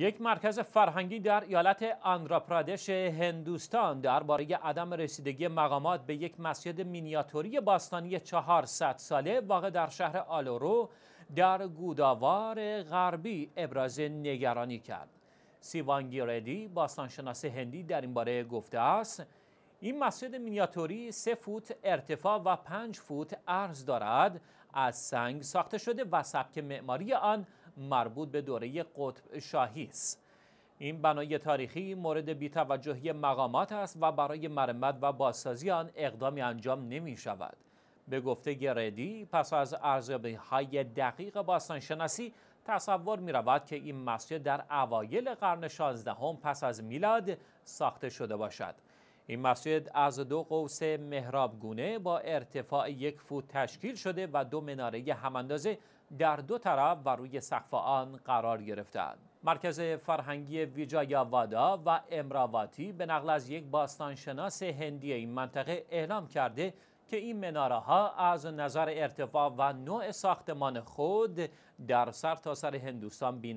یک مرکز فرهنگی در ایالت آندراپرادش هندوستان درباره عدم رسیدگی مقامات به یک مسجد مینیاتوری باستانی 400 ساله واقع در شهر آلورو در گوداوار غربی ابراز نگرانی کرد. سیوانگی ردی باستانشناس هندی در این باره گفته است این مسجد مینیاتوری 3 فوت ارتفاع و 5 فوت عرض دارد از سنگ ساخته شده و سبک معماری آن مربوط به دوره قطب شاهی است این بنای تاریخی مورد بیتوجهی مقامات است و برای مرمت و بازسازی آن اقدامی انجام نمی شود به گفته گردی پس از ارزیابی های دقیق باستانشناسی تصور می رود که این مسجد در اوایل قرن 16 هم پس از میلاد ساخته شده باشد این مسجد از دو قوس مهرابگونه با ارتفاع یک فوت تشکیل شده و دو مناره هماندازه در دو طرف و روی سقف آن قرار گرفتند. مرکز فرهنگی ویجایا وادا و امراواتی به نقل از یک باستانشناس هندی این منطقه اعلام کرده که این مناره ها از نظر ارتفاع و نوع ساختمان خود در سر تا سر هندوستان بی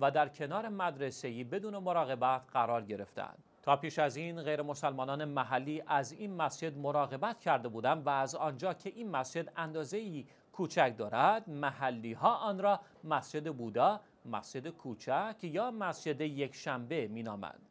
و در کنار مدرسهی بدون مراقبت قرار گرفتند. تا پیش از این غیر مسلمانان محلی از این مسجد مراقبت کرده بودند و از آنجا که این مسجد اندازه‌ای کوچک دارد محلی ها آن را مسجد بودا، مسجد کوچک یا مسجد یکشنبه نامند.